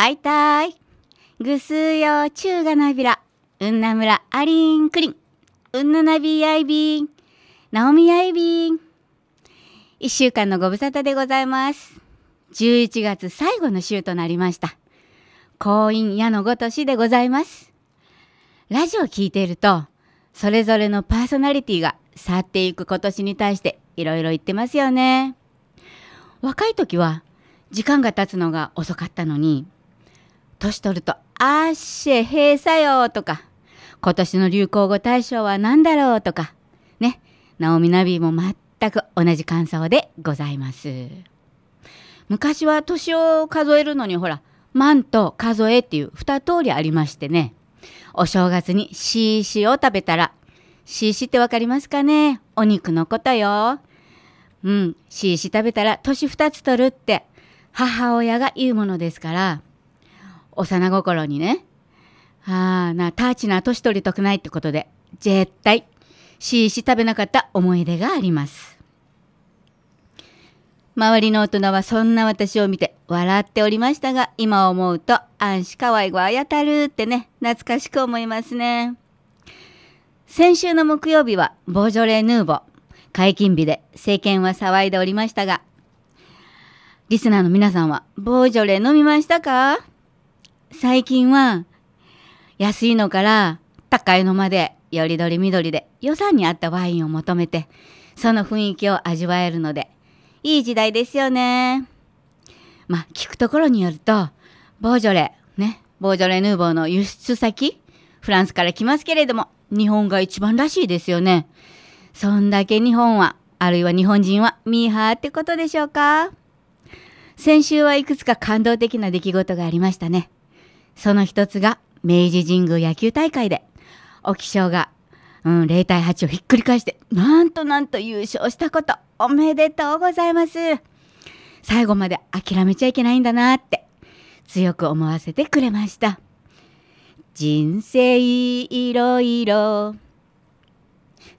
会いたい。ぐすうよちゅうがなびら。うんなむらありんくりん。うんぬなびやいびん。なおみやいびん。一週間のご無沙汰でございます。11月最後の週となりました。婚姻矢のごとしでございます。ラジオを聴いていると、それぞれのパーソナリティが去っていく今年に対していろいろ言ってますよね。若い時は時間が経つのが遅かったのに、年取ると、あっしゃ、閉鎖よとか、今年の流行語大賞は何だろうとか、ね、ナオミナビーも全く同じ感想でございます。昔は年を数えるのにほら、万と数えっていう二通りありましてね、お正月にしーしーを食べたら、しーしーってわかりますかねお肉のことよ。うん、しーしー食べたら年二つ取るって母親が言うものですから、幼心にね。ああな、ターチな年取りとくないってことで、絶対、しーし食べなかった思い出があります。周りの大人はそんな私を見て笑っておりましたが、今思うと、あんしかわいごあやたるってね、懐かしく思いますね。先週の木曜日は、ボージョレ・ヌーボ、解禁日で世間は騒いでおりましたが、リスナーの皆さんは、ボージョレ飲みましたか最近は安いのから高いのまでよりどり緑で予算に合ったワインを求めてその雰囲気を味わえるのでいい時代ですよね。まあ聞くところによるとボージョレねボージョレ・ヌーボーの輸出先フランスから来ますけれども日本が一番らしいですよね。そんだけ日本はあるいは日本人はミーハーってことでしょうか先週はいくつか感動的な出来事がありましたね。その一つが明治神宮野球大会で、沖翔が、うん、0対8をひっくり返して、なんとなんと優勝したこと、おめでとうございます。最後まで諦めちゃいけないんだなって、強く思わせてくれました。人生いろいろ、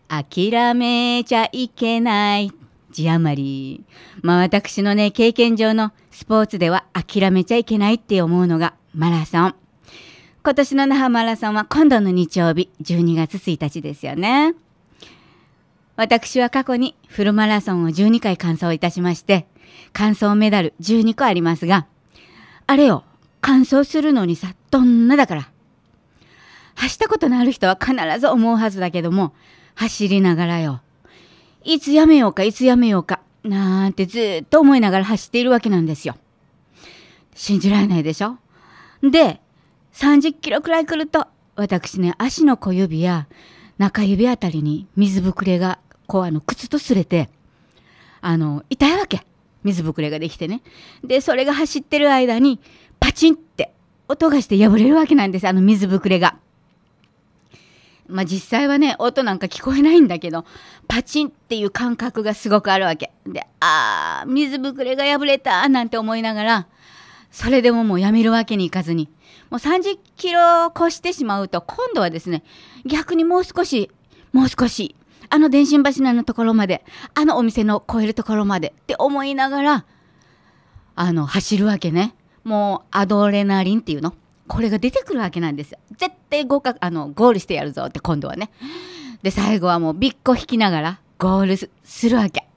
諦めちゃいけない。字余り。まあ私のね、経験上のスポーツでは諦めちゃいけないって思うのが、マラソン。今年の那覇マラソンは今度の日曜日、12月1日ですよね。私は過去にフルマラソンを12回完走いたしまして、完走メダル12個ありますが、あれよ、完走するのにさ、どんなだから。走ったことのある人は必ず思うはずだけども、走りながらよ、いつやめようか、いつやめようか、なんてずっと思いながら走っているわけなんですよ。信じられないでしょで30キロくらい来ると私ね足の小指や中指あたりに水ぶくれがこうあの靴とすれてあの痛いわけ水ぶくれができてねでそれが走ってる間にパチンって音がして破れるわけなんですあの水ぶくれが。まあ、実際はね音なんか聞こえないんだけどパチンっていう感覚がすごくあるわけであー水ぶくれが破れたなんて思いながらそれでももうやめるわけにいかずに、もう30キロを越してしまうと、今度はですね、逆にもう少し、もう少し、あの電信柱のところまで、あのお店の超えるところまでって思いながら、あの、走るわけね。もうアドレナリンっていうの。これが出てくるわけなんですよ。絶対合格、あの、ゴールしてやるぞって今度はね。で、最後はもうびっこ引きながらゴールするわけ。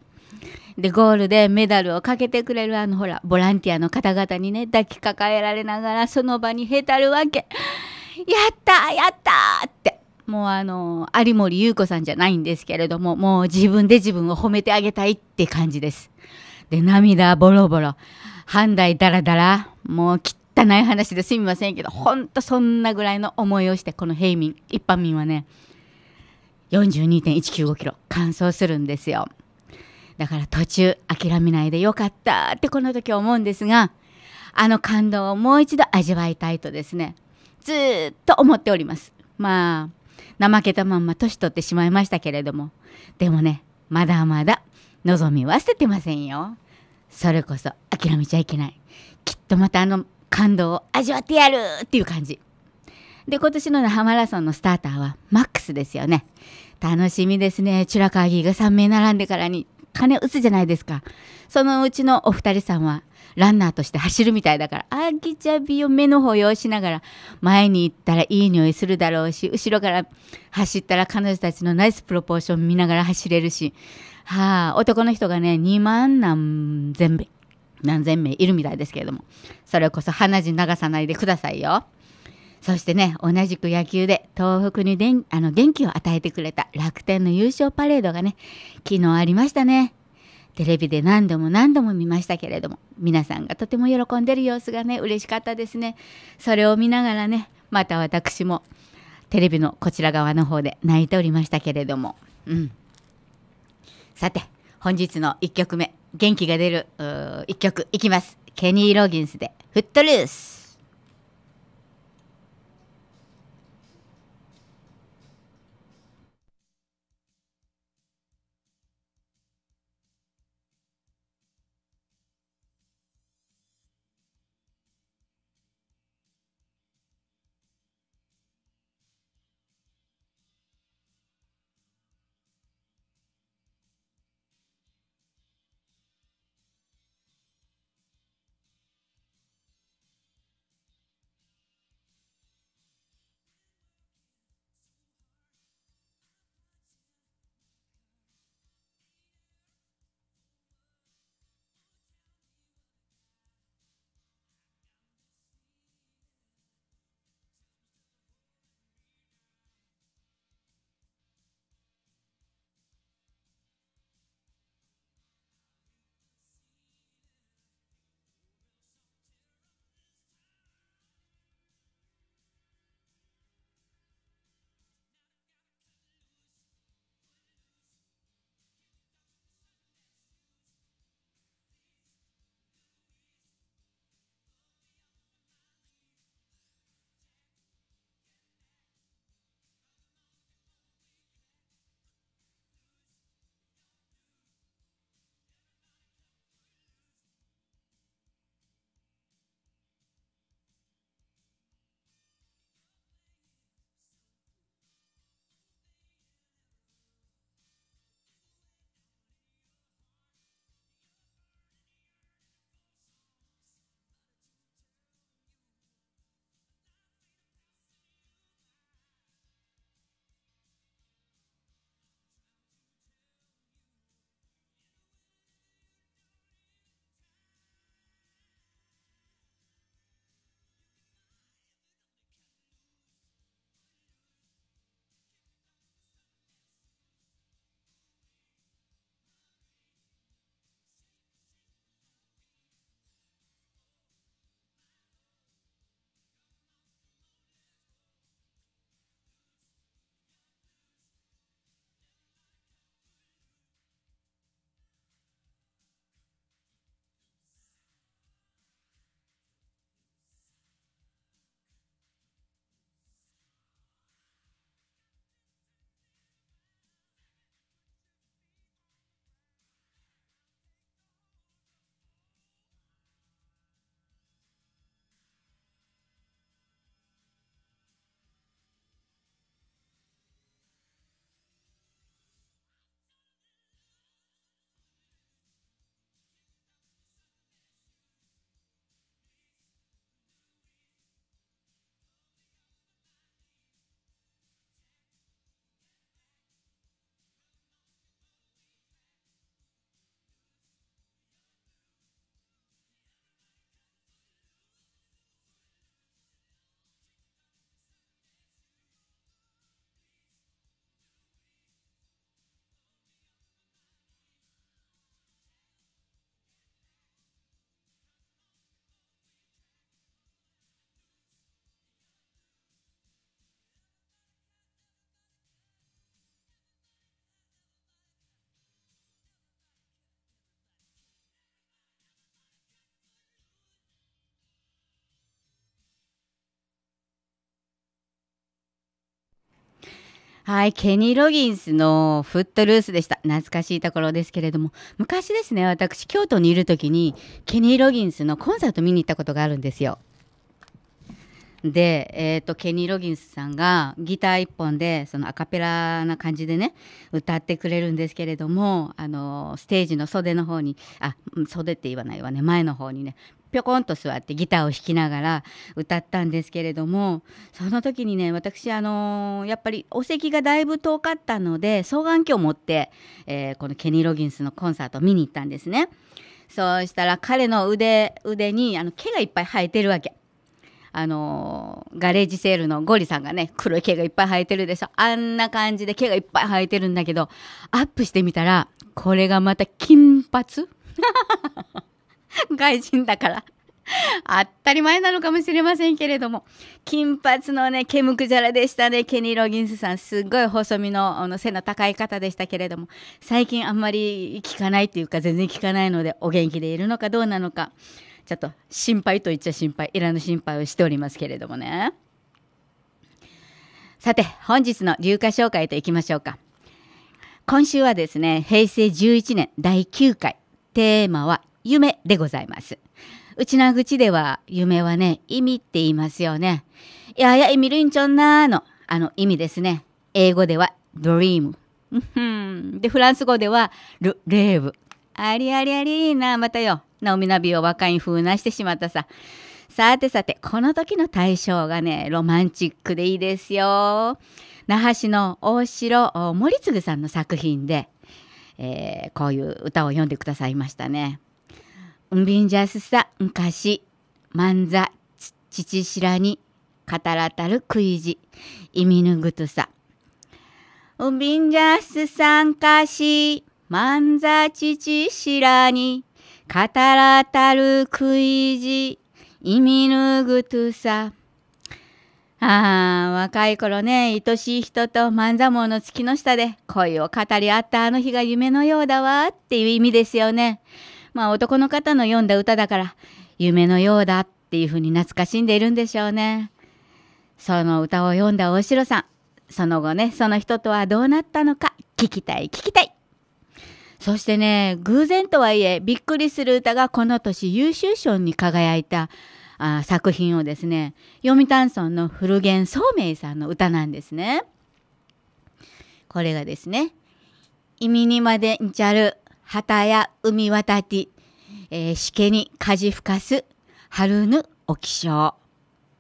でゴールでメダルをかけてくれるあのほらボランティアの方々にね抱きかかえられながらその場にへたるわけやったやったってもうあの有森裕子さんじゃないんですけれどももう自分で自分を褒めてあげたいって感じですで涙ボロボロ判断ダラダラもう汚い話ですみませんけどほんとそんなぐらいの思いをしてこの平民一般民はね42.195キロ完走するんですよ。だから途中諦めないでよかったってこの時思うんですがあの感動をもう一度味わいたいとですねずっと思っておりますまあ怠けたまんま年取ってしまいましたけれどもでもねまだまだ望みは捨ててませんよそれこそ諦めちゃいけないきっとまたあの感動を味わってやるっていう感じで今年の那覇マラソンのスターターはマックスですよね楽しみですねチュラカーギーが3名並んでからに金打つじゃないですかそのうちのお二人さんはランナーとして走るみたいだからアギチャビを目の保養しながら前に行ったらいい匂いするだろうし後ろから走ったら彼女たちのナイスプロポーション見ながら走れるし、はあ、男の人がね2万何千名何千名いるみたいですけれどもそれこそ鼻血流さないでくださいよ。そしてね同じく野球で東北にでんあの元気を与えてくれた楽天の優勝パレードがね昨日ありましたねテレビで何度も何度も見ましたけれども皆さんがとても喜んでる様子がね嬉しかったですねそれを見ながらねまた私もテレビのこちら側の方で泣いておりましたけれども、うん、さて本日の1曲目元気が出る1曲いきますケニー・ロギンスで「フットルース」はい、ケニー・ロギンスのフットルースでした。懐かしいところですけれども、昔ですね、私、京都にいる時に、ケニー・ロギンスのコンサート見に行ったことがあるんですよ。で、えーと、ケニー・ロギンスさんがギター1本でそのアカペラな感じでね歌ってくれるんですけれどもあのステージの袖の方にあ袖って言わないわね前の方にねぴょこんと座ってギターを弾きながら歌ったんですけれどもその時にね私あのー、やっぱりお席がだいぶ遠かったので双眼鏡を持って、えー、このケニー・ロギンスのコンサートを見に行ったんですねそうしたら彼の腕腕にあの毛がいっぱい生えてるわけ。あのガレージセールのゴリさんがね黒い毛がいっぱい生えてるでしょあんな感じで毛がいっぱい生えてるんだけどアップしてみたらこれがまた金髪 外人だから。当たり前なのかもしれませんけれども金髪のね毛むくじゃらでしたねケニー・ロギンスさんすっごい細身のあの背の高い方でしたけれども最近あんまり聞かないっていうか全然聞かないのでお元気でいるのかどうなのかちょっと心配と言っちゃ心配いらぬ心配をしておりますけれどもねさて本日の流化紹介といきましょうか今週はですね平成11年第9回テーマは夢でございます。うちな口では夢はね、意味って言いますよね。いやいや、意味るんちょんなーの、あの意味ですね。英語では dream。で、フランス語ではル、レーブ。ありありありーな、またよ。ナオミナビを若い風なしてしまったさ。さてさて、この時の対象がね、ロマンチックでいいですよ。那覇市の大城森次さんの作品で、えー、こういう歌を読んでくださいましたね。んびんじゃすさんかし、まんざ、ちちしらに、かたらたるくいじ、いみぬぐとさ。うんびんじゃすさんかし、まんざちちしらに、かたらたるくいじ、いみぬぐとさ。ああ、若い頃ね、愛しい人と万座網の月の下で恋を語り合ったあの日が夢のようだわっていう意味ですよね。まあ男の方の読んだ歌だから、夢のようだっていうふうに懐かしんでいるんでしょうね。その歌を読んだ大城さん、その後ね、その人とはどうなったのか、聞きたい聞きたい。そしてね、偶然とはいえ、びっくりする歌がこの年優秀賞に輝いたあ作品をですね、読谷村の古源聡明さんの歌なんですね。これがですね、意味にまでんちゃる旗や海渡り、えー、しけにかじふかす、春ぬお気象。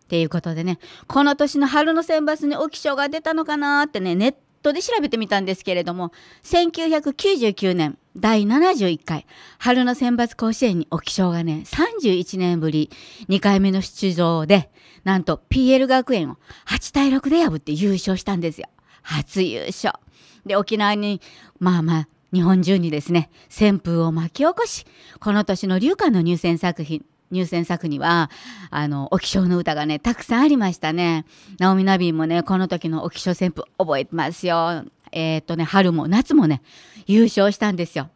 っていうことでね、この年の春の選抜にお気象が出たのかなってね、ネットで調べてみたんですけれども、1999年、第71回春の選抜甲子園に沖賞がね31年ぶり2回目の出場でなんと PL 学園を8対6で破って優勝したんですよ初優勝で沖縄にまあまあ日本中にですね旋風を巻き起こしこの年の龍華の入選作品入選作にはあのお気象の歌がねたくさんありましたね直美ナビもねこの時のお気象旋風覚えてますよえー、っとね春も夏もね優勝したんですよ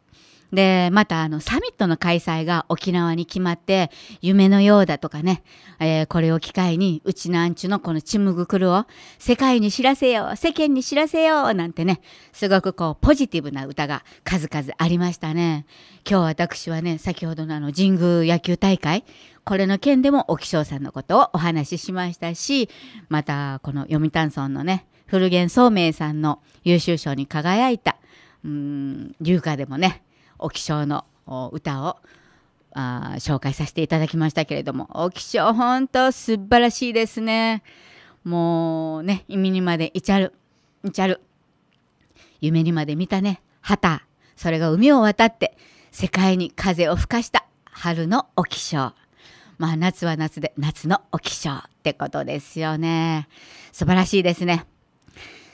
で、またあのサミットの開催が沖縄に決まって、夢のようだとかね、えー、これを機会に、うちなんちゅのこのちむぐくるを世界に知らせよう、世間に知らせよう、なんてね、すごくこうポジティブな歌が数々ありましたね。今日私はね、先ほどのあの神宮野球大会、これの件でも沖翔さんのことをお話ししましたし、またこの読谷村のね、古源聡明さんの優秀賞に輝いた、うん、流歌でもね、お気象の歌をあ紹介させていただきましたけれどもお気象本当素晴らしいですねもうね意味にまでいちゃるいちゃる夢にまで見たね旗それが海を渡って世界に風を吹かした春のお気象まあ夏は夏で夏のお気象ってことですよね素晴らしいですね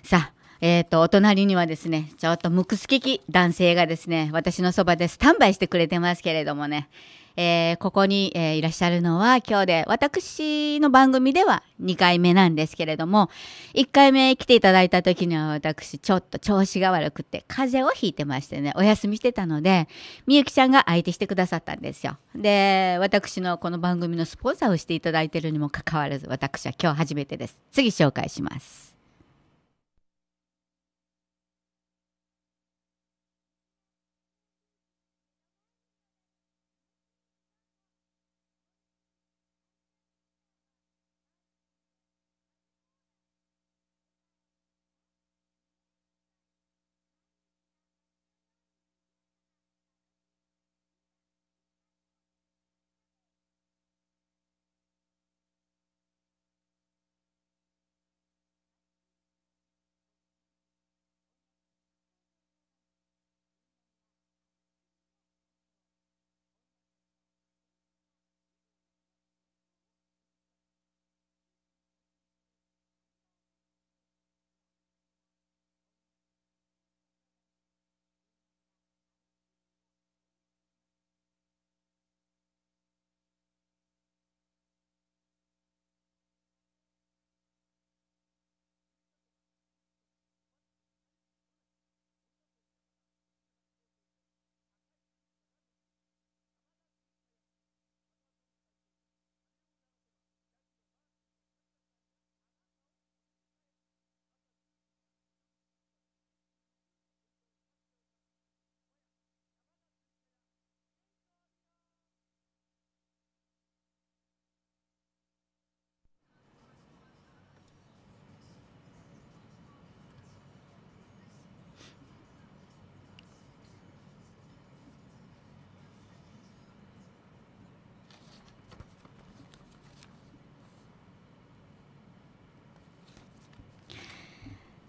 さあえっ、ー、と、お隣にはですね、ちょっとムクスキキ男性がですね、私のそばでスタンバイしてくれてますけれどもね、えー、ここに、えー、いらっしゃるのは今日で、私の番組では2回目なんですけれども、1回目来ていただいた時には私、ちょっと調子が悪くて、風邪をひいてましてね、お休みしてたので、みゆきちゃんが相手してくださったんですよ。で、私のこの番組のスポンサーをしていただいているにもかかわらず、私は今日初めてです。次紹介します。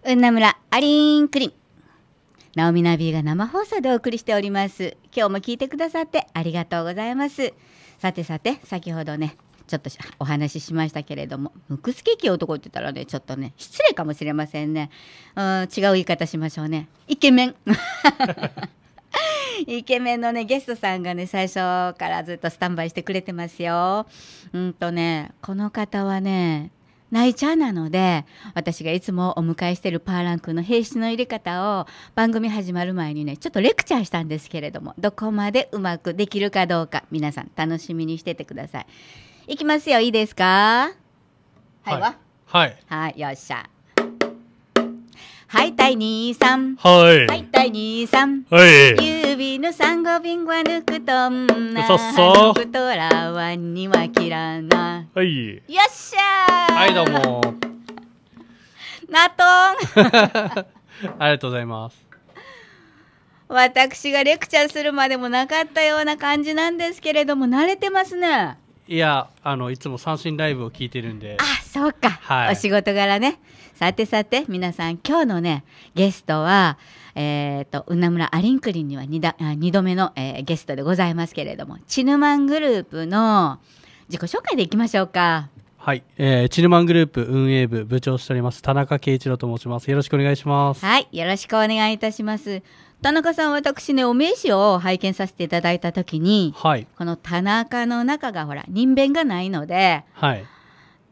うんな村アリンクリンナオミナビが生放送でお送りしております今日も聞いてくださってありがとうございますさてさて先ほどねちょっとお話ししましたけれどもムクスケキ男って言ったらねちょっとね失礼かもしれませんねうん違う言い方しましょうねイケメン イケメンのねゲストさんがね最初からずっとスタンバイしてくれてますよ。うんとねこの方はね泣いちゃうなので私がいつもお迎えしてるパーランクの兵士の入れ方を番組始まる前にねちょっとレクチャーしたんですけれどもどこまでうまくできるかどうか皆さん楽しみにしててください。いきますよいいですかはい、はい、はい、よっしゃ。はい第二三。はいはい第二三。はい指の三五ビンゴは抜くとんなそっさくとらわには切らなはいよっしゃーはいどうもナトん ありがとうございます私がレクチャーするまでもなかったような感じなんですけれども慣れてますねいやあのいつも三振ライブを聞いてるんであそうか、はい、お仕事柄ねさてさて皆さん今日のねゲストはえーと、と海村アリンクリンには 2, だ2度目の、えー、ゲストでございますけれどもチヌマングループの自己紹介でいきましょうか。はい、えー、チルマングループ運営部部長しております田中圭一郎と申します。よろしくお願いします。はい、よろしくお願いいたします。田中さん、私ね、お名刺を拝見させていただいた時に、はい、この田中の中がほら、人弁がないので、はい、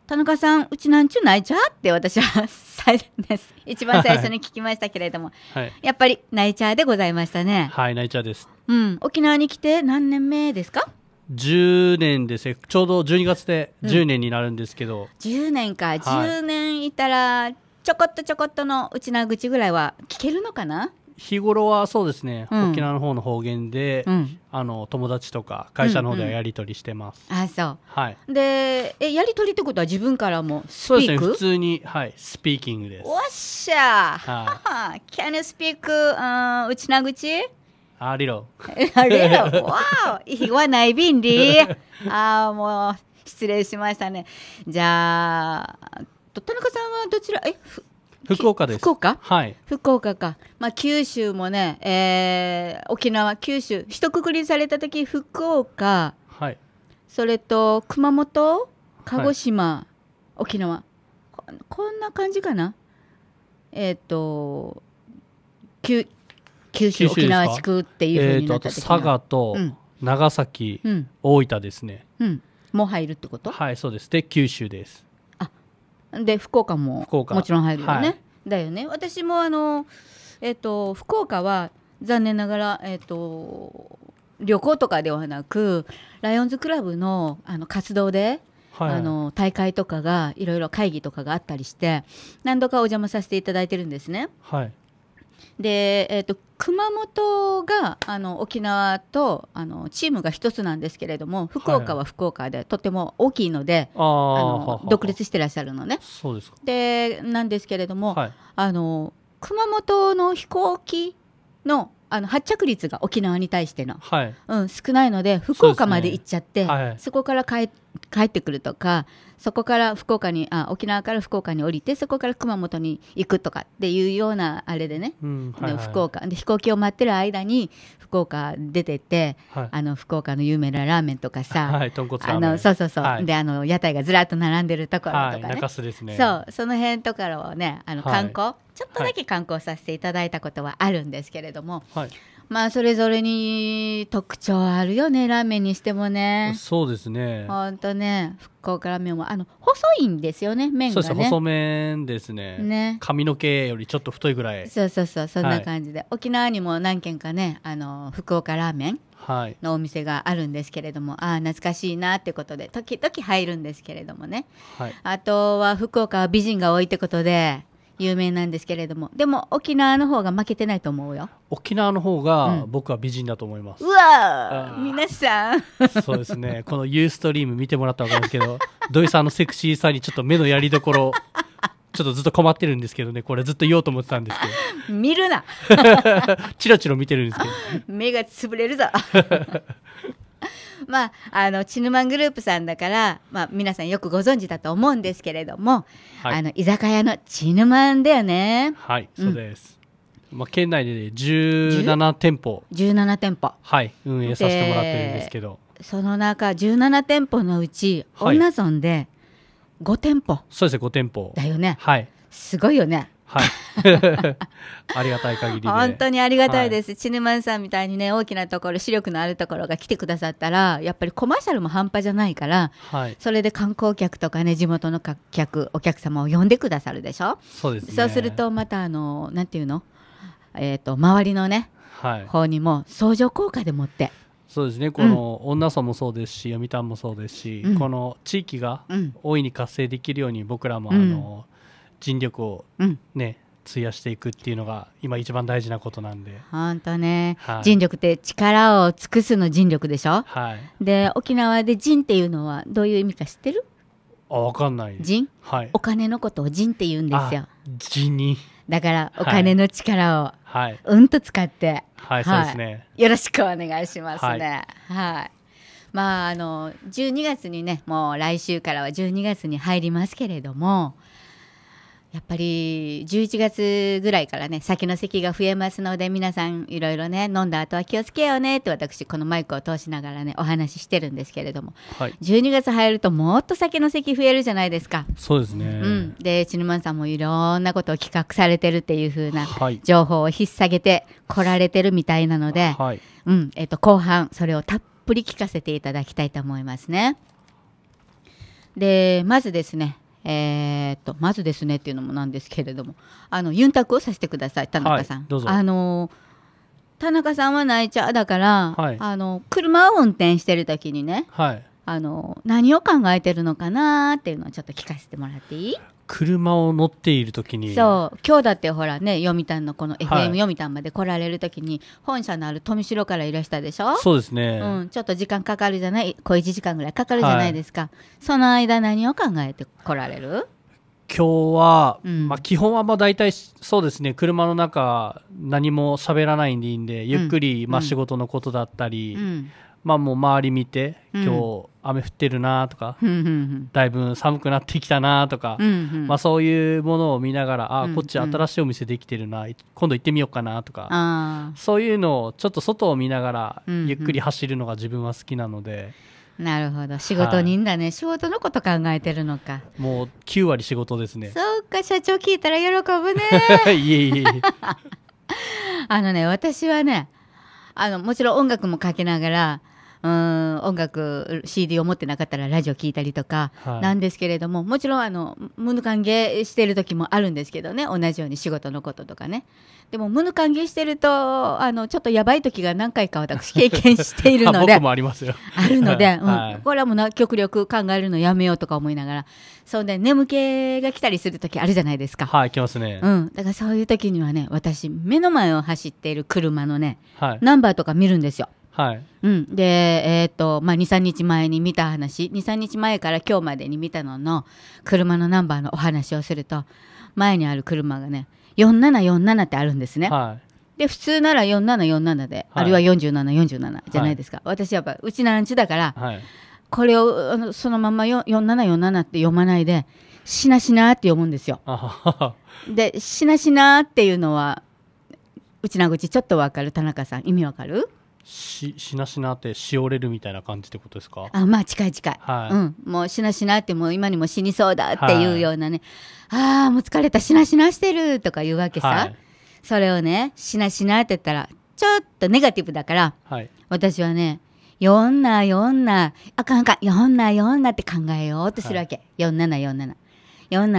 田中さんうちなんちゅう泣いちゃって私は最です 一番最初に聞きましたけれども、はい、やっぱり泣いちゃうでございましたねはい泣いちゃうです、うん、沖縄に来て何年目ですか10年ですねちょうど12月で10年になるんですけど、うん、10年か、10年いたらちょこっとちょこっとのうちな愚痴ぐらいは聞けるのかな日頃はそうですね、うん、沖縄の方の方言で、うん、あの友達とか会社の方ではやり取りしてます、うんうん、あそうはいでえやり取りってことは自分からもスピークそうですね普通にはいスピーキングですおっしゃはい Can you speak、uh, うちなぐちありろ ありろわあ言わない便利 ああもう失礼しましたねじゃあ田中さんはどちらえ福岡です。福岡はい。福岡か。まあ、九州もね、えー、沖縄、九州、一括りされた時、福岡、はい。それと、熊本、鹿児島、はい、沖縄こ。こんな感じかな。えっ、ー、と、九、九州沖縄地区っていうふうになった時えー、と、佐賀と、長崎、うん、大分ですね。うん。も入るってことはい、そうです。で、九州です。で福岡ももちろん入るよね、はい、だよね私もあのえっ、ー、と福岡は残念ながらえっ、ー、と旅行とかではなくライオンズクラブのあの活動で、はい、あの大会とかがいろいろ会議とかがあったりして何度かお邪魔させていただいてるんですね。はい、で、えーと、熊本があの沖縄とあのチームが一つなんですけれども福岡は福岡で、はい、とても大きいので、あの独立してらっしゃるのね。そうですでなんですけれども、はい、あの熊本の飛行機のあの発着率が沖縄に対しての、はい、うん、少ないので福岡まで行っちゃってそ、ねはい、そこから帰ってくるとかそこから福岡にあ沖縄から福岡に降りてそこから熊本に行くとかっていうようなあれでね、うんはいはい、福岡で飛行機を待ってる間に福岡出てて、はい、あの福岡の有名なラーメンとかさ、はい、あのそうそうそう、はい、であの屋台がずらっと並んでるところとかねね、そうその辺とかをねあの観光、ちょっとだけ観光させていただいたことはあるんですけれども、まあそれぞれに特徴あるよねラーメンにしてもねそうですねほんとね福岡ラーメンはあの細いんですよね麺がねそうです細麺ですねね髪の毛よりちょっと太いぐらいそうそうそうそんな感じで、はい、沖縄にも何軒かねあの福岡ラーメンのお店があるんですけれども、ああ懐かしいなってことで時々入るんですけれどもね、はい、あとは福岡は美人が多いってことで有名なんですけれどもでも沖縄の方が負けてないと思うよ沖縄の方が僕は美人だと思います、うん、わ皆さんそうですねこのユーストリーム見てもらったら分んですけど土井さんのセクシーさにちょっと目のやりどころちょっとずっと困ってるんですけどね、これずっと言おうと思ってたんですけど。見るな。チラチラ見てるんですけど。目が潰れるぞ。まああのチヌマングループさんだから、まあ、皆さんよくご存知だと思うんですけれども、はい、あの居酒屋のチヌマンだよねはい、うん、そうです、まあ、県内で17店舗17店舗はい運営させてもらってるんですけどその中17店舗のうち、はい、女村で5店舗そうですね5店舗だよねはいすごいよねはい。ありがたい限りで。本当にありがたいです。チヌマンさんみたいにね、大きなところ、視力のあるところが来てくださったら、やっぱりコマーシャルも半端じゃないから、はい、それで観光客とかね、地元の客、お客様を呼んでくださるでしょ。そうです、ね、そうすると、また、あの、なんていうのえっ、ー、と、周りのね、はい、方にも相乗効果でもって。そうですねこの女納村もそうですし読谷もそうですし、うん、この地域が大いに活性できるように僕らもあの、尽力をね、うん、費やしていくっていうのが今一番大事なことなんで本当ね、はい、尽力って力を尽くすの尽力でしょ、はい、で沖縄で尽っていうのはどういう意味か知ってるあ分かんない人、はい、お金のことを人って言うんですよ人にだからお金の力をうんと使って、はい、はい、そうですね。よろしくお願いしますね。はい。はい、まああの12月にね、もう来週からは12月に入りますけれども、やっぱり11月ぐらいからね酒の席が増えますので皆さんいろいろね飲んだ後は気をつけようねって私このマイクを通しながらねお話ししてるんですけれども、はい、12月入るともっと酒の席増えるじゃないですかそうですね、うん、でちぬまんさんもいろんなことを企画されてるっていうふうな情報を引っ提げてこられてるみたいなので、はい、うんえー、と後半それをたっぷり聞かせていただきたいと思いますね。でまずですねえー、っとまずですねっていうのもなんですけれどもあのユンタクをさせてください田中さん、はい、あの田中さんはナイチャーだから、はい、あの車を運転してる時にね、はい、あの何を考えてるのかなっていうのをちょっと聞かせてもらっていい車を乗っている時にそう今日だってほらね読谷のこの FM 読谷まで来られる時に、本社のある富城からいらしたでしょそうですね、うん、ちょっと時間かかるじゃない小1時間ぐらいかかるじゃないですか、はい、その間何を考えて来られる今日は、うん、まあ、基本はまあ大体そうですね車の中何も喋らないんでいいんでゆっくり、まあ、仕事のことだったり、うん、まあもう周り見て、今日雨降ってるなとか、うん、だいぶ寒くなってきたなとか、うんうん、まあそういうものを見ながら、あ、こっち新しいお店できてるな、今度行ってみようかなとか、そういうのをちょっと外を見ながら、ゆっくり走るのが自分は好きなので、なるほど仕事人だね、はい、仕事のこと考えてるのかもう9割仕事ですねそうか社長聞いたら喜ぶね いえいえいえ あのね私はねあのもちろん音楽もかけながらうん音楽 CD を持ってなかったらラジオ聴いたりとかなんですけれども、はい、もちろんあの無ぬ歓迎してる時もあるんですけどね同じように仕事のこととかねでも無ぬ歓迎してるとあのちょっとやばい時が何回か私経験しているので ありますよあるので、うん、はい、これはもう極力考えるのやめようとか思いながらそんで眠気が来たりする時あるじゃないですかはい来ますね、うん、だからそういう時にはね私目の前を走っている車のね、はい、ナンバーとか見るんですよはい、うん、で、えーとまあ、23日前に見た話23日前から今日までに見たのの車のナンバーのお話をすると前にある車がね4747ってあるんですね。はい、で普通なら4747で、はい、あるいは4747じゃないですか、私やっぱうちのンチだから、これをあのそのまま4747って読まないでしなしなって読むんですよ。でしなしなっていうのはうちな口ちょっとわかる田中さん意味わかるししなしなってしおれるみたいな感じってことですかあまあ近い近い、はい、うん、もうしなしなってもう今にも死にそうだっていうようなね、はい、ああもう疲れたしなしなしてるとかいうわけさ、はい、それをねしなしなって言ったらちょっとネガティブだから、はい、私はねよんなよんなあかんかんんなんなって考えようとするわけ、なな」「よんな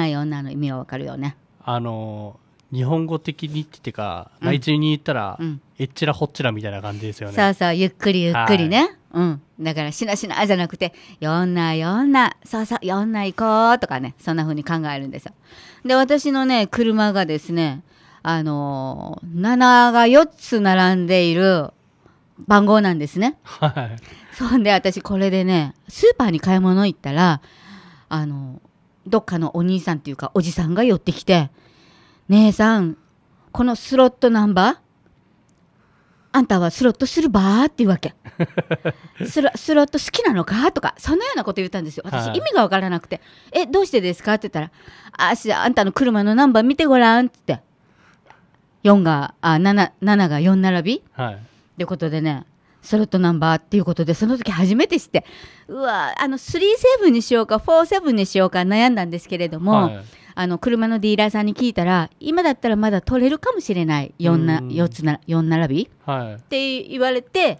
よんな」の意味はわかるよねあのー日本語的にっていうか、内地に言ったら、うん、えっちらほっちらみたいな感じですよね。そうそう、ゆっくりゆっくりね。はい、うん。だから、しなしなじゃなくて、よんなよんな、そうそう、よんな行こうとかね、そんなふうに考えるんですよ。で、私のね、車がですね、あの七7が4つ並んでいる番号なんですね。はい。そんで、私これでね、スーパーに買い物行ったら、あのどっかのお兄さんっていうか、おじさんが寄ってきて、姉さん、このスロットナンバーあんたはスロットするばーっていうわけ スロスロット好きなのかとかそんなようなこと言ったんですよ私、意味が分からなくて「えどうしてですか?」って言ったら「あしあんたの車のナンバー見てごらん」っつって4があ 7, 7が4並び、はい、ってことでねスロットナンバーっていうことでその時初めて知ってうわあの37にしようか47にしようか悩んだんですけれども、はいあの車のディーラーさんに聞いたら今だったらまだ取れるかもしれない 4, な4つな4並び、はい、って言われて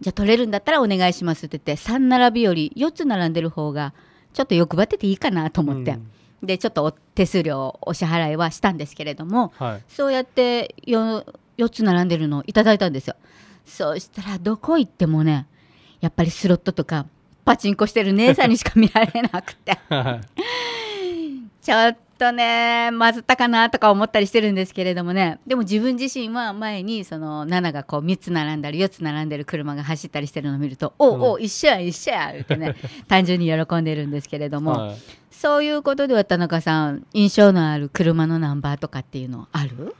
じゃあ取れるんだったらお願いしますって言って3並びより4つ並んでる方がちょっと欲張ってていいかなと思って。でちょっと手数料お支払いはしたんですけれども、はい、そうやって 4, 4つ並んでるのをいただいたんですよそしたらどこ行ってもねやっぱりスロットとかパチンコしてる姉さんにしか見られなくてちょっとね、まずったかなとか思ったりしてるんですけれどもね、でも自分自身は前に、その、7がこう3つ並んだり、4つ並んでる車が走ったりしてるのを見ると、おうおお、一緒や、一緒や、ってね、単純に喜んでるんですけれども、はい、そういうことでは田中さん、印象のある車のナンバーとかっていうのある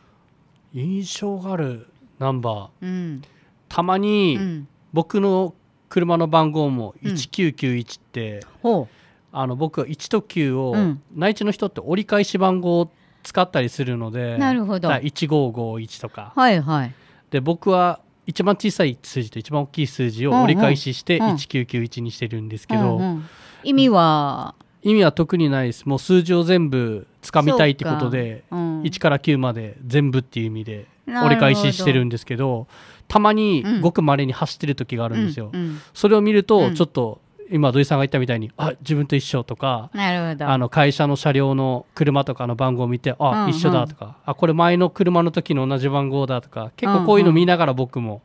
印象があるナンバー。うん、たまに、僕の車の番号も1991って、うん、あの僕は1と9を、うん、内地の人って折り返し番号を使ったりするのでなるほど1551とか、はいはい、で僕は一番小さい数字と一番大きい数字を折り返しして1991にしてるんですけど、うんうん、意味は意味は特にないですもう数字を全部つかみたいってことでか、うん、1から9まで全部っていう意味で折り返ししてるんですけどたまにごくまれに走ってる時があるんですよ、うんうん、それを見るとちょっと今土井さんが言ったみたいにあ自分と一緒とかなるほどあの会社の車両の車とかの番号を見てあ、うんうん、一緒だとかあこれ前の車の時の同じ番号だとか結構こういうの見ながら僕も。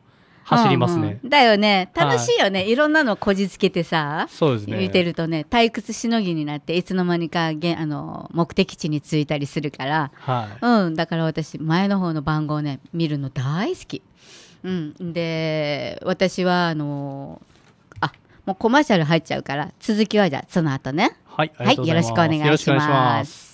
走りますね、うんうん、だよね楽しいよね、はい、いろんなのこじつけてさそうです、ね、見てるとね退屈しのぎになっていつの間にかげあの目的地に着いたりするから、はい、うん、だから私前の方の番号ね見るの大好き、うん、で私はあのーもうコマーシャル入っちゃうから続きはじゃあその後ねはい、はい、よろしくお願いします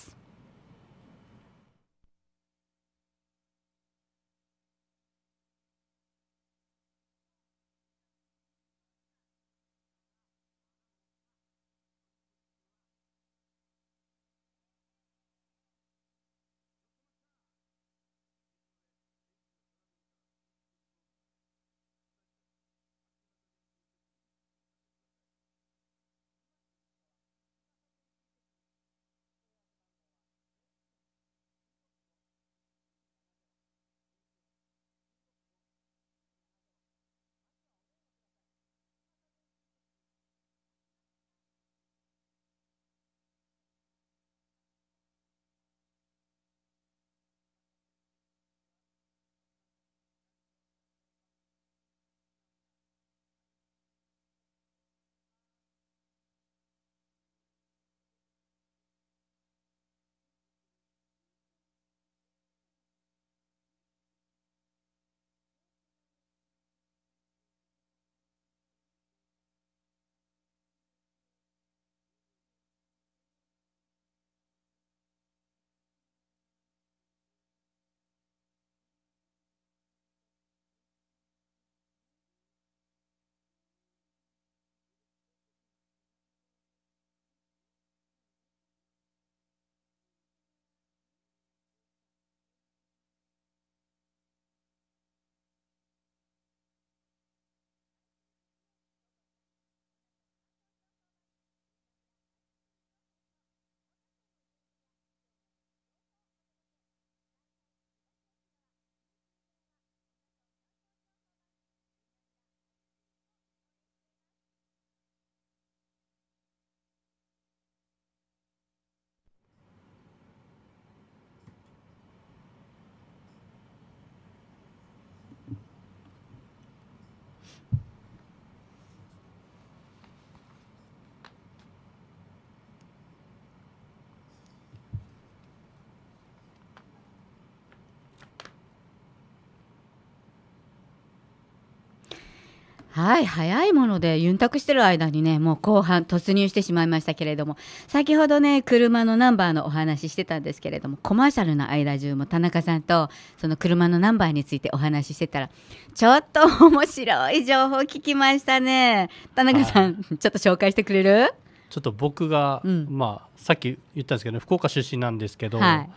はい早いものでユンタクしてる間にねもう後半突入してしまいましたけれども先ほどね車のナンバーのお話ししてたんですけれどもコマーシャルの間中も田中さんとその車のナンバーについてお話ししてたらちょっと面白い情報聞きましたね田中さん、ちょっと紹介してくれるちょっと僕が、うん、まあさっき言ったんですけど、ね、福岡出身なんですけど、はい、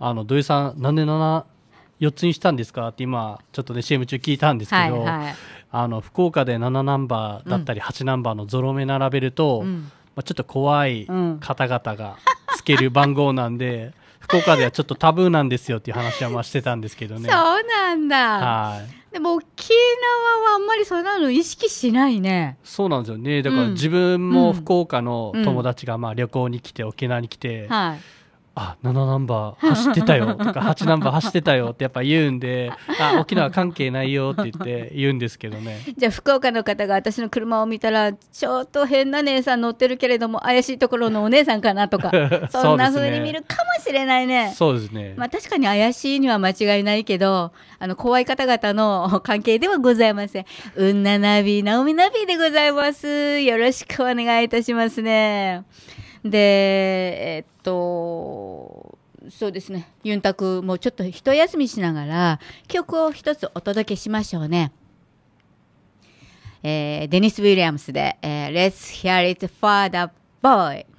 あの土井さんなんで 7, 4つにしたんですかって今ちょっとね CM 中聞いたんですけど、はいはい、あの福岡で7ナンバーだったり8ナンバーのゾロ目並べると、うん、まあ、ちょっと怖い方々がつける番号なんで。う ん福岡ではちょっとタブーなんですよっていう話はましてたんですけどね。そうなんだ。はい。でも沖縄はあんまりそんなの意識しないね。そうなんですよね。だから自分も福岡の友達がまあ旅行に来て沖縄に来て、うんうんはい、あ7ナンバー走ってたよとか8 ナンバー走ってたよってやっぱ言うんであ沖縄関係ないよって言って言うんですけどね じゃあ福岡の方が私の車を見たらちょっと変な姉さん乗ってるけれども怪しいところのお姉さんかなとか そんなふうに見るかもしれないねそうですね、まあ、確かに怪しいには間違いないけどあの怖い方々の関係ではございませんうんなナビナオミナビでございますよろしくお願いいたしますね。で、えっと、そうですね、ユンタクもちょっと一休みしながら、曲を一つお届けしましょうね。えー、デニス・ウィリアムスで、えー、Let's Hear It Further Boy。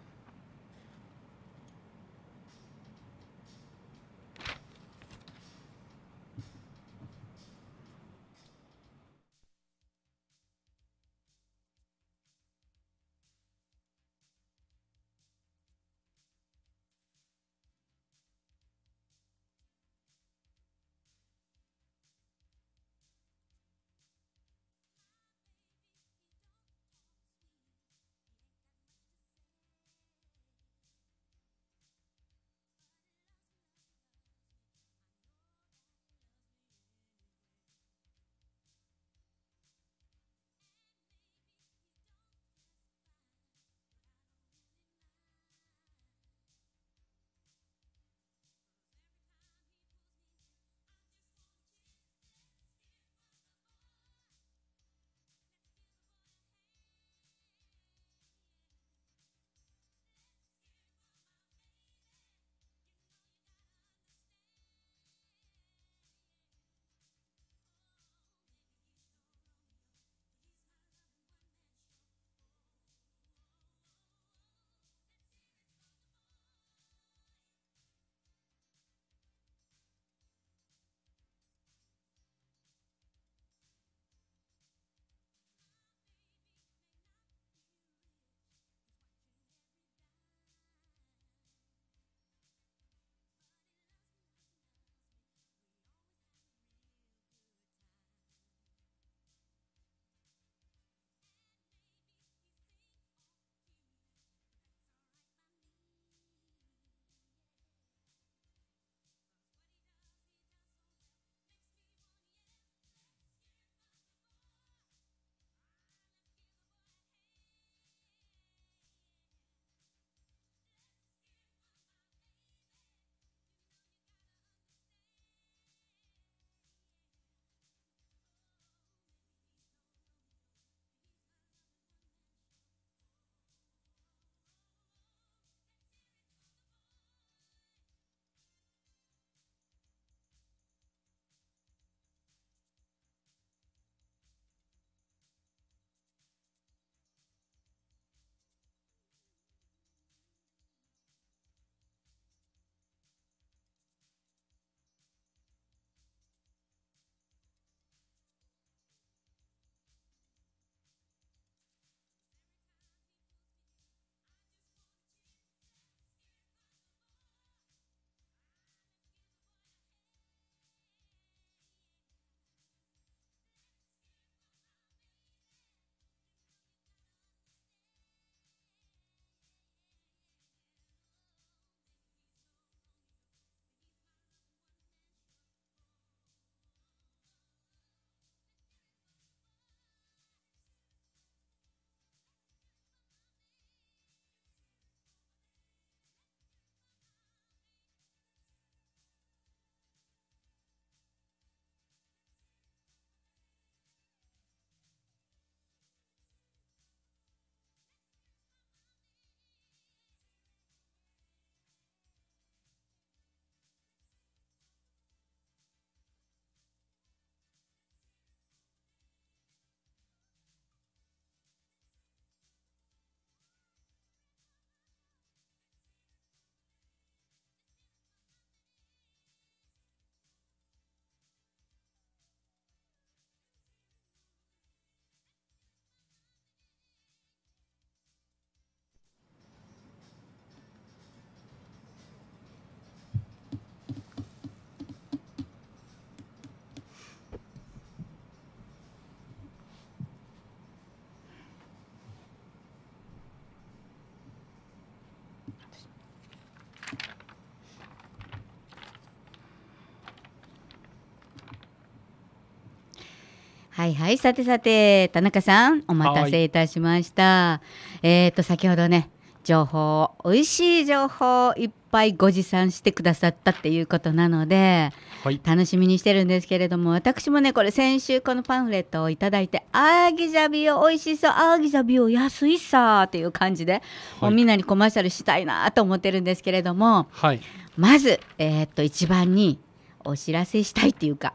はいはいさてさて田中さんお待たせいたしましたえっ、ー、と先ほどね情報美味しい情報をいっぱいご持参してくださったっていうことなので、はい、楽しみにしてるんですけれども私もねこれ先週このパンフレットを頂いて「アーギジャビオ美味しそうアーギジャビオ安いさ」っていう感じで、はい、もうみんなにコマーシャルしたいなと思ってるんですけれども、はい、まず、えー、っと一番にお知らせしたいっていうか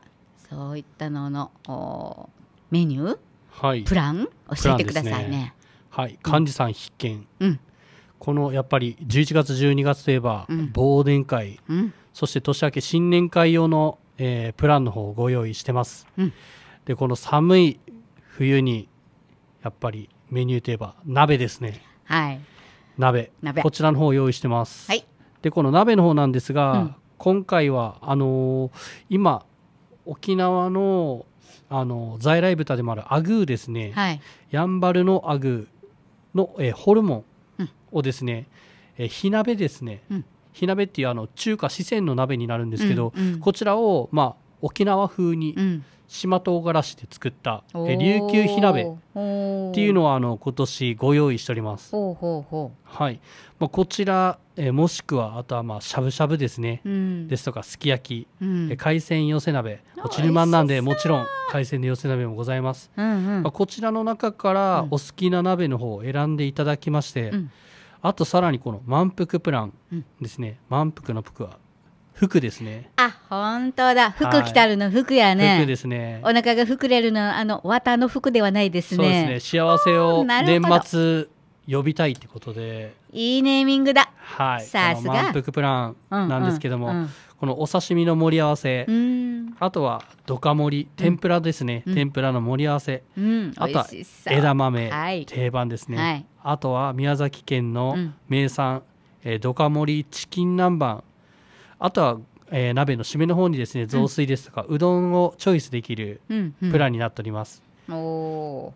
そういったののメニュー、はい、プラン教えてくださいね。ねはい、幹事さん必見、うん、このやっぱり11月12月といえば、忘年会、うん、そして年明け新年会用の、えー、プランの方をご用意してます、でこの寒い冬にやっぱりメニューといえば鍋ですねはい鍋こちらの方を用意してます、はい、でこの鍋の方なんですが、今回はあのー、今沖縄のあの在来豚でもあるアグーですね、はい、やんばるのアグーの、えホルモンをですね、うん、え火鍋ですね、うん、火鍋っていうあの中華四川の鍋になるんですけど、うんうん、こちらを、まあ、沖縄風に島唐辛子で作った、うん、琉球火鍋っていうのはあの今年ご用意しております。はいまあ、こちら、えー、もしくはあとはまあしゃぶしゃぶですね、うん、ですとかすき焼き、うん、海鮮寄せ鍋ちるまんなんでもちろん海鮮の寄せ鍋もございます。うんうん、まあ、こちらの中からお好きな鍋の方を選んでいただきまして、あとさらにこの満腹プランですね、満腹の服は服ですね。あ、本当だ。服着たるの服やね。服ですね。お腹が膨れるのあの綿の服ではないですね。そうですね。幸せを年末呼びたいってことで。いいネーミングだ。はい。さすが。満腹プランなんですけども、このお刺身の盛り合わせ、あとはドカ盛り、天ぷらですね。天ぷらの盛り合わせ、あとは枝豆、定番ですね、あとは宮崎県の名産、えドカ盛りチキン南蛮。あとは、えー、鍋の締めの方にですね雑炊ですとか、うん、うどんをチョイスできるプランになっております。うんうん、お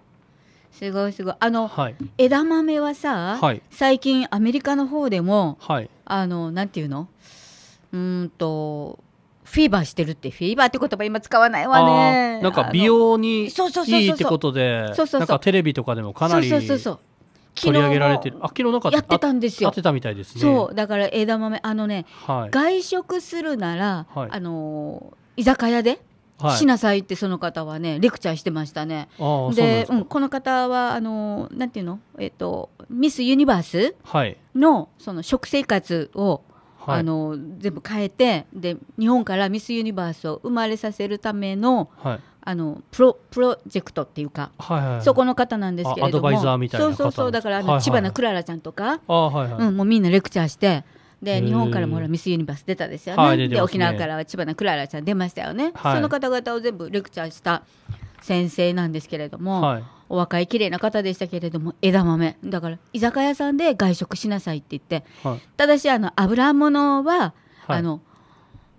すごいすごいあの、はい、枝豆はさ、はい、最近アメリカの方でも、はい、あのなんていうのうんとフィーバーしてるってフィーバーって言葉今使わないわねなんか美容にいいってことでなんかテレビとかでもかなりそうそうそうそう取り上げられてるあ昨日なんかやってたんですよやってたみたいですねそうだから枝豆あのね、はい、外食するなら、はい、あの居酒屋でしなさいってその方はねレクチャーしてましたね。でうん、この方はあのなんていうの、えっと、ミス・ユニバースのはい、その食生活を、はい、あの全部変えてで日本からミス・ユニバースを生まれさせるためのはい、あのプロプロジェクトっていうか、はいはいはい、そこの方なんですけれどもそうそうそうだからあの、はいはい、千葉のクララちゃんとか、はいはい、うん、もうみんなレクチャーしてで日本からもらミスユニバース出たですよねはいね、で沖縄からは千葉のクララちゃん出ましたよね、はい、その方々を全部レクチャーした先生なんですけれども、はい、お若い綺麗な方でしたけれども枝豆だから居酒屋さんで外食しなさいって言って、ただしあの油物は、あの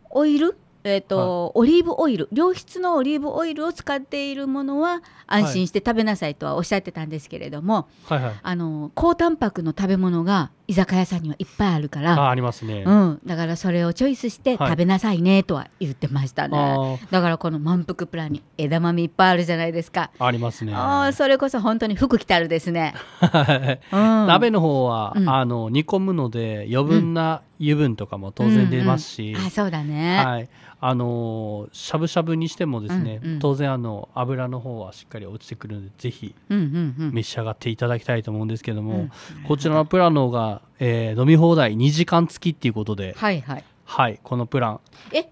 オイルえーと、はい、オリーブオイル良質のオリーブオイルを使っているものは安心して食べなさいとはおっしゃってたんですけれども、はいはいはい、あの高タンパクの食べ物が居酒屋さんにはいっぱいあるからありますね、うん、だからそれをチョイスして食べなさいねとは言ってましたね、はい、だからこの満腹プランに枝豆いっぱいあるじゃないですかありますねあそれこそ本当に服着たるですね、うん、鍋の方は、うん、あの煮込むので余分な油分とかも当然出ますし、うんうん、あそうだね、はい、あのしゃぶしゃぶにしてもですね、うんうん、当然あの油の方はしっかり落ちてくるのでぜひ召し上がっていただきたいと思うんですけども、うんうんうん、こちらのプラノが、えー、飲み放題2時間付きっていうことで、はいはい、はい、このプランえ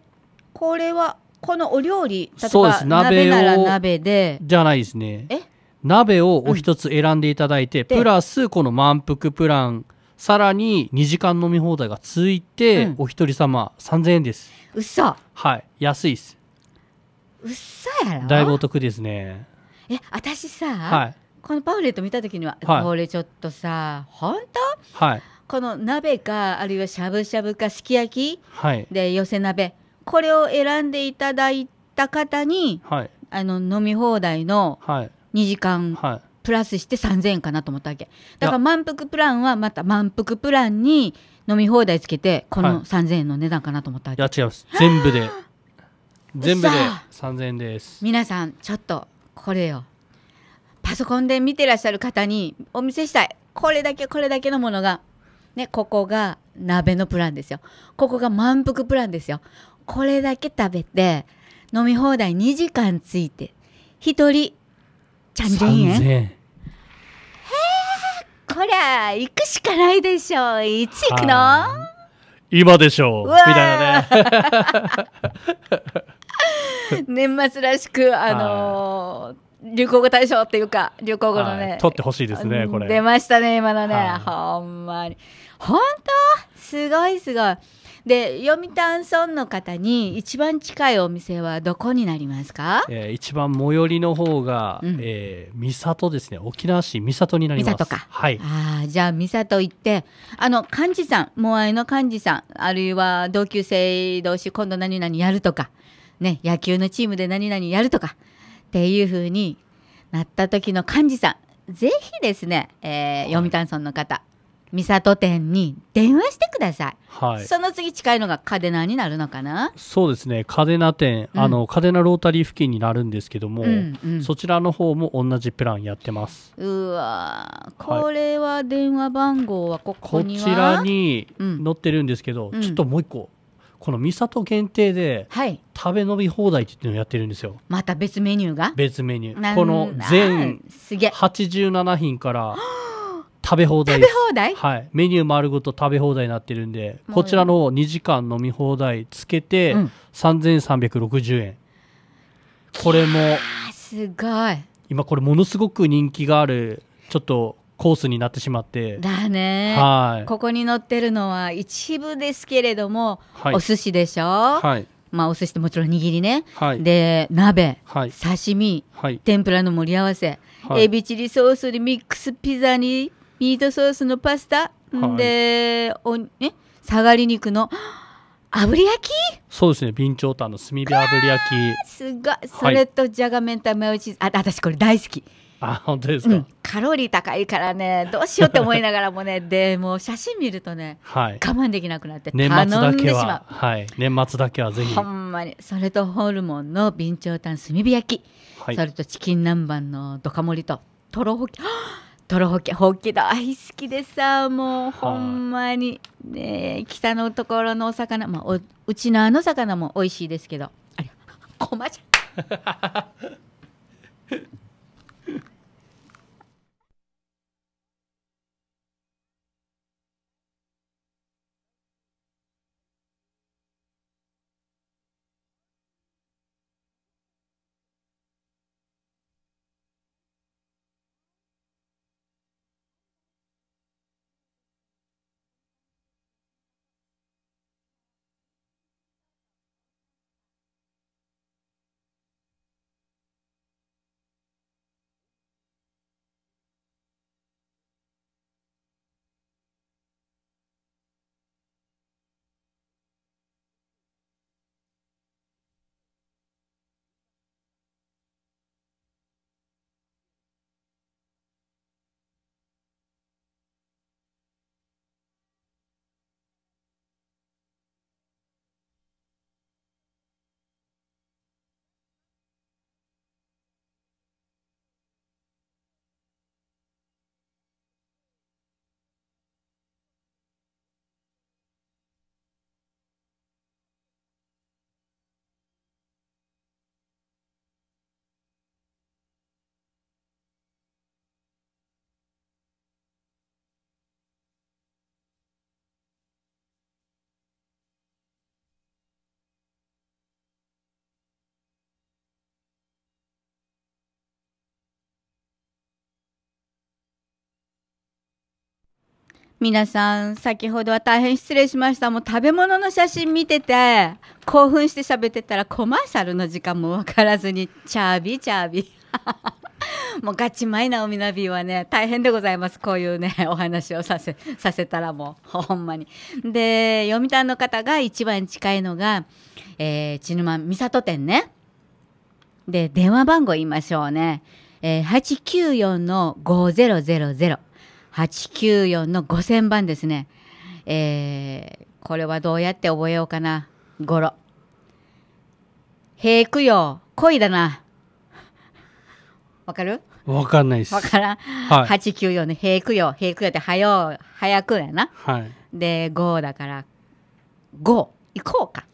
これはこのお料理例えば鍋なら鍋でじゃないですねえ鍋をお一つ選んでいただいて、プラスこの満腹プラン、さらに2時間飲み放題がついて、うん、お一人様3000円ですうっそはい安いですうっそやろだいぶお得ですねえ私さ、はい、このパンフレット見た時には、はい、これちょっとさ本当はいこの鍋かあるいはしゃぶしゃぶかすき焼き、はい、で寄せ鍋これを選んでいただいた方に、はい、あの飲み放題のはい。2時間、はい、プラスして3000円かなと思ったわけだから満腹プランはまた満腹プランに飲み放題つけてこの3000円の値段かなと思ったわけ、い、や違います全部で全部で3000円です皆さんちょっとこれよパソコンで見てらっしゃる方にお見せしたいこれだけこれだけのものがねここが鍋のプランですよここが満腹プランですよこれだけ食べて飲み放題2時間ついて1人3 0円へえこりゃ行くしかないでしょういつ行くの今でしょうみたいなね年末らしくあのー流行語大賞っていうか、流行語のね。取ってほしいですね、これ。出ましたね、今のね。ほんまに。本当すごいすごい。で読谷村の方に一番近いお店はどこになりますか、えー、一番最寄りの方が、うん、えー、三郷ですね沖縄市三郷になります三郷か、はい、あじゃあ三郷行ってあの幹事さんモアイの幹事さんあるいは同級生同士今度何々やるとか、ね、野球のチームで何々やるとかっていうふうになった時の幹事さんぜひですね、えー、読谷村の方、はい三郷店に電話してください、はい、その次近いのが嘉手納になるのかなそうですね嘉手納店、あの嘉手納ロータリー付近になるんですけども、うんうん、そちらの方も同じプランやってますうわこれは電話番号はここに、はい、こちらに載ってるんですけど、うん、ちょっともう一個この三郷限定で、食べ飲み放題っていうのをやってるんですよまた別メニューが別メニューこの全87品から 食べ放題食べ放題はいメニュー丸ごと食べ放題になってるんでこちらの2時間飲み放題つけて、3360円これもすごい今これものすごく人気があるちょっとコースになってしまってだねはいここに載ってるのは一部ですけれども、はい、お寿司でしょはいまあ、お寿司ってもちろん握りね、はい、で鍋、はい、刺身、はい、天ぷらの盛り合わせ、エビチリソースにミックスピザにミートソースのパスタ、はい、でおえ下がり肉の炙り焼きそうですね備長炭の炭火炙り焼きすごいそれとじゃが明太マヨチーズ、はい、あ私これ大好きあ本当ですか、うん、カロリー高いからねどうしようって思いながらもね でも写真見るとね、はい、我慢できなくなって頼んでしまうはい、年末だけはぜひほんまにそれとホルモンの備長炭炭火焼き、はい、それとチキン南蛮のドカ盛りととろほきはあとろほっけほっけ大好きでさもうほんまに、ね、北のところのお魚、まあ、おうちのあの魚も美味しいですけどあれコマじゃん 皆さん、先ほどは大変失礼しました。もう食べ物の写真見てて、興奮して喋ってたらコマーシャルの時間もわからずに、チャービーチャービー。もうガチマイナオミナビーはね、大変でございます。こういうね、お話をさせ、させたらもう、ほんまに。で、読谷の方が一番近いのが、えー、ちぬまみさと店ね。で、電話番号言いましょうね。えー、894の5000。894の5000番ですね。えー、これはどうやって覚えようかな。語呂。平供養、恋だな。わかるわかんないです。わからん。はい、894の平供養、平供養って早う、早くやな。はい、で、5だから、5、行こうか。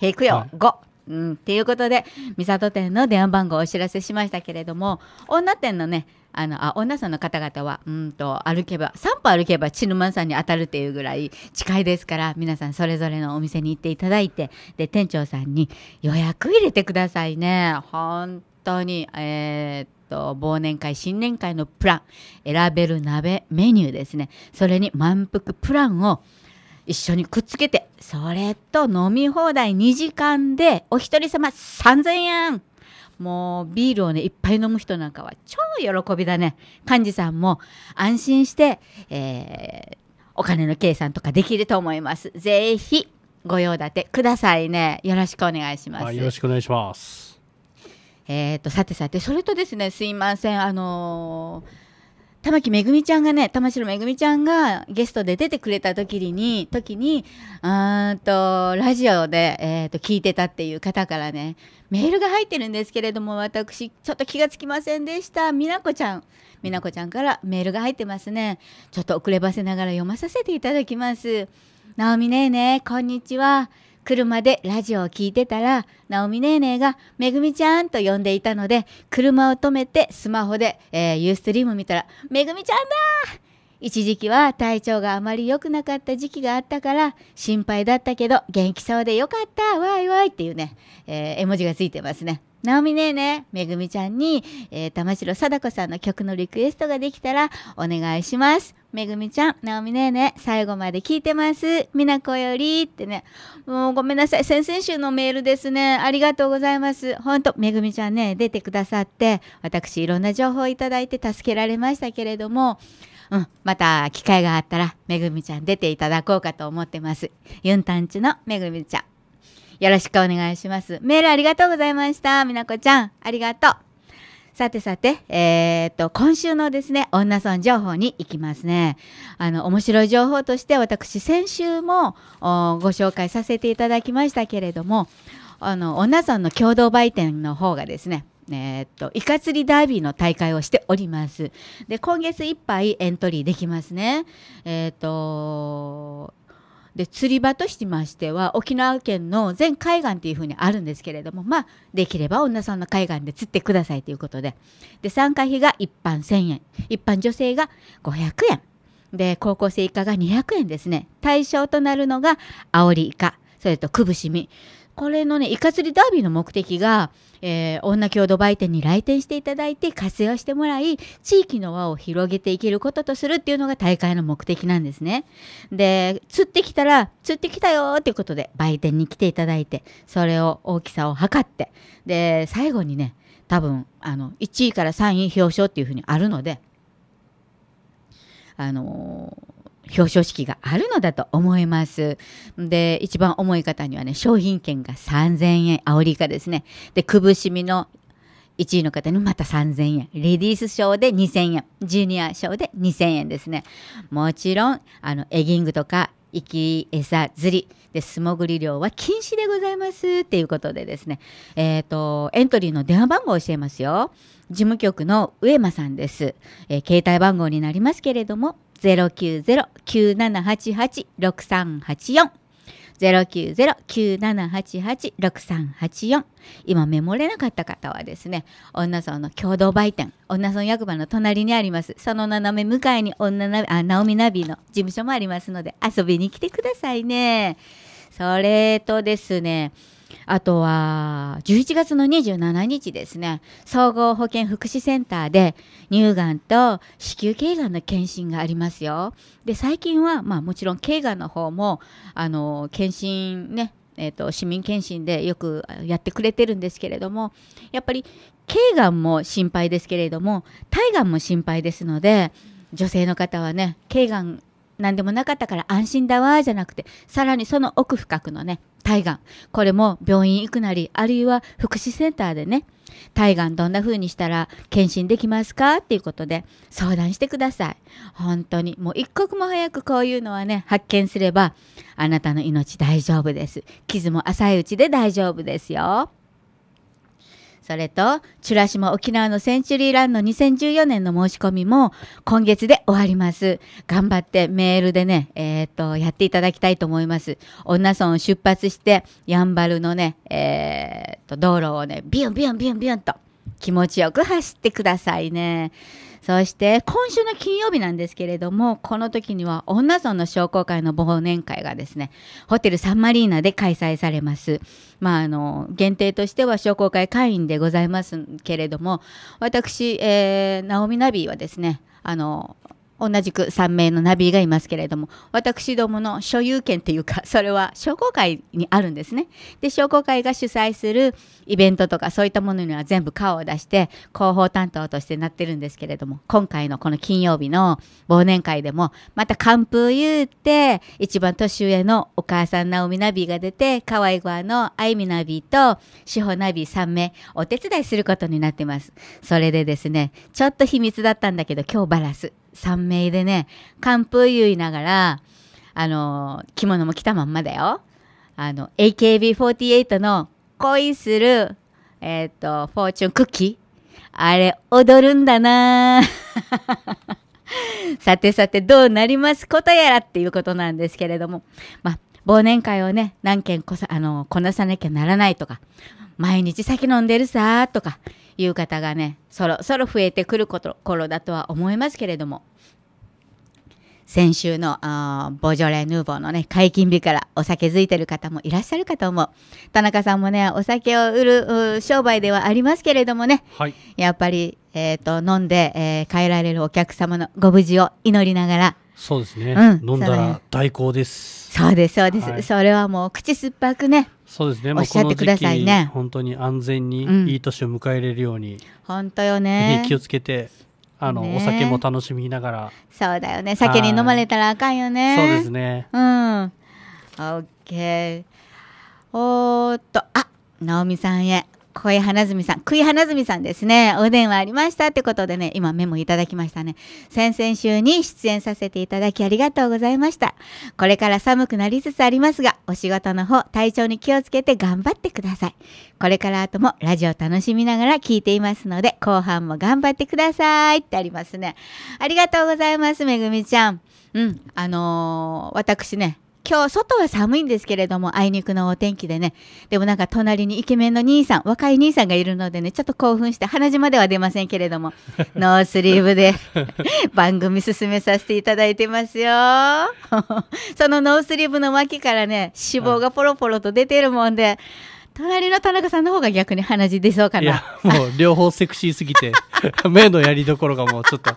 平供養、はい、うん、っていうことで、三里店の電話番号をお知らせしましたけれども、女店のね、あのあ女さんの方々はうんと歩けば3歩歩けばチヌマンさんに当たるっていうぐらい近いですから皆さんそれぞれのお店に行っていただいてで店長さんに予約入れてくださいね本当にえー、っと忘年会新年会のプラン選べる鍋メニューですねそれに満腹プランを一緒にくっつけてそれと飲み放題2時間でお一人様3000円もうビールをねいっぱい飲む人なんかは超喜びだね幹事さんも安心して、えー、お金の計算とかできると思いますぜひご用立てくださいねよろしくお願いします、はい、よろしくお願いしますえっ、ー、とさてさてそれとですねすいませんあのー玉木めぐみちゃんがね、玉城めぐみちゃんがゲストで出てくれた時に、時に、うんと、ラジオで、えー、と、聞いてたっていう方からね、メールが入ってるんですけれども、私、ちょっと気がつきませんでした。みなこちゃん。みなこちゃんからメールが入ってますね。ちょっと遅ればせながら読まさせていただきます。なおみねえねこんにちは。車でラジオを聴いてたら、ナオミネーネーが、めぐみちゃんと呼んでいたので、車を止めてスマホで、えー、ユーストリーム見たら、めぐみちゃんだ一時期は体調があまり良くなかった時期があったから心配だったけど元気そうでよかったわいわいっていうね、えー、絵文字がついてますね。なおみねえね、めぐみちゃんに、えー、玉城貞子さんの曲のリクエストができたらお願いします。めぐみちゃん、なおみねえね、最後まで聞いてます。みなこよりってね。もうごめんなさい。先々週のメールですね。ありがとうございます。ほんと、めぐみちゃんね、出てくださって、私いろんな情報をいただいて助けられましたけれども、うん、また機会があったら、めぐみちゃん出ていただこうかと思ってます。ユンタンチのめぐみちゃん。よろしくお願いします。メールありがとうございました。みなこちゃん、ありがとう。さてさて、えー、っと、今週のですね、女村情報に行きますね。あの、面白い情報として、私、先週もご紹介させていただきましたけれども、あの、女村の共同売店の方がですね、えー、っと、イカ釣りダービーの大会をしております。で、今月いっぱいエントリーできますね。えー、っと、で釣り場としましては沖縄県の全海岸っていうふうにあるんですけれどもまあできれば女さんの海岸で釣ってくださいということでで参加費が一般1000円一般女性が500円で高校生以下が200円ですね対象となるのがアオリイカそれとくぶしみこれのね、イカ釣りダービーの目的が、えー、女共同売店に来店していただいて活用してもらい、地域の輪を広げていけることとするっていうのが大会の目的なんですね。で、釣ってきたら、釣ってきたよっていうことで売店に来ていただいて、それを大きさを測って、で、最後にね、多分、あの、1位から3位表彰っていうふうにあるので、あのー表彰式があるのだと思います。で、一番重い方にはね、商品券が3000円、アオリイカですね。で、くぶしみの1位の方にまた3000円、レディース賞で2000円、ジュニア賞で2000円ですね。もちろん、あの、エギングとか、生き餌釣りで素潜り漁は禁止でございますっていうことでですね、えっ、ー、とエントリーの電話番号を教えますよ事務局の上間さんです、えー、携帯番号になりますけれども090-9788-6384今メモれなかった方はですね女村の共同売店女村役場の隣にありますその斜め向かいに女ナあオミナビの事務所もありますので遊びに来てくださいねそれとですねあとは11月の27日ですね総合保健福祉センターで乳がんと子宮頸がんの検診がありますよで最近は、まあ、もちろん頸がんの方もあの検診ねえーと、市民検診でよくやってくれてるんですけれどもやっぱり頸がんも心配ですけれども体がんも心配ですので女性の方はね頸がん何でもなかったから安心だわじゃなくてさらにその奥深くのね体がんこれも病院行くなりあるいは福祉センターでね体がんどんな風にしたら検診できますかっていうことで相談してください本当にもう一刻も早くこういうのはね発見すればあなたの命大丈夫です傷も浅いうちで大丈夫ですよそれと、チュラシも沖縄のセンチュリーランの2014年の申し込みも今月で終わります。頑張ってメールでね、えー、っと、やっていただきたいと思います。女村を出発して、ヤンバルのね、えー、っと、道路をね、ビュンビュンビュンビュンと気持ちよく走ってくださいね。そして今週の金曜日なんですけれどもこの時には女村の商工会の忘年会がですねホテルサンマリーナで開催されます。まあ、あの限定としては商工会会員でございますけれども私、えー、ナオミナビはですねあの同じく3名のナビがいますけれども私どもの所有権というかそれは商工会にあるんですねで商工会が主催するイベントとかそういったものには全部顔を出して広報担当としてなってるんですけれども今回のこの金曜日の忘年会でもまた寒風言うて一番年上のお母さん直美ナビが出て河合いのあゆみナビと志保ナビ3名お手伝いすることになってますそれでですねちょっと秘密だったんだけど今日バラす三名でね寒風言いながらあの着物も着たまんまだよあの AKB48 の恋するえっ、ー、とフォーチュンクッキーあれ踊るんだな さてさてどうなりますことやらっていうことなんですけれどもまあ忘年会をね何件こさあのこなさなきゃならないとか毎日酒飲んでるさとかいう方がねそろそろ増えてくること頃だとは思いますけれども先週のボジョレ・ヌーボーのね解禁日からお酒づいてる方もいらっしゃるかと思う田中さんもねお酒を売る商売ではありますけれどもね、はい、やっぱり、えーと、飲んで、えー、帰られるお客様のご無事を祈りながらそうですね、うん、飲んだら大好ですそうですそうです、はい、それはもう口酸っぱくねそうですね。おっしゃってくださいね。本当に安全にいい年を迎えれるように、うん、本当よね。気をつけて。あの、ね、お酒も楽しみながら。そうだよね。酒に飲まれたらあかんよね。そうですね。うん。オッケー。おっと、あ、直美さんへ。恋花澄さん、久い花澄さんですね、お電話ありましたってことでね、今メモいただきましたね。先々週に出演させていただきありがとうございました。これから寒くなりつつありますが、お仕事の方、体調に気をつけて頑張ってください。これから後もラジオ楽しみながら聞いていますので、後半も頑張ってくださいってありますね。ありがとうございます、めぐみちゃん。うん、あのー、私ね、今日外は寒いんですけれども、あいにくのお天気でね、でもなんか隣にイケメンの兄さん、若い兄さんがいるのでね、ちょっと興奮して、鼻血までは出ませんけれども、ノースリーブで 番組進めさせていただいてますよ。そのノースリーブの脇からね、脂肪がポロポロと出てるもんで、隣の田中さんの方が逆に鼻血出そうかな。いや、もう両方セクシーすぎて、目のやりどころがもうちょっと。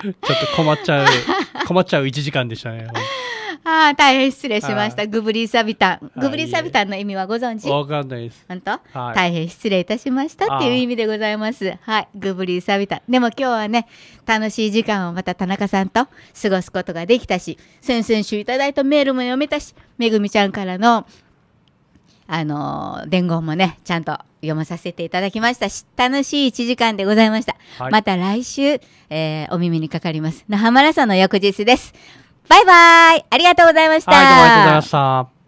ちょっと困っちゃう、困っちゃう1時間でしたね。ああ、大変失礼しました。グブリーサビタン。グブリーサビタンの意味はご存知わかんないです。本当、はい、大変失礼いたしましたっていう意味でございます。はい。グブリーサビタン。でも今日はね、楽しい時間をまた田中さんと過ごすことができたし、先々週いただいたメールも読めたし、めぐみちゃんからのあの伝言もねちゃんと読まさせていただきましたし楽しい1時間でございました、はい、また来週、えー、お耳にかかります那覇マラソンの翌日ですバイバイありがとうございました、はい、どうもありがとうございました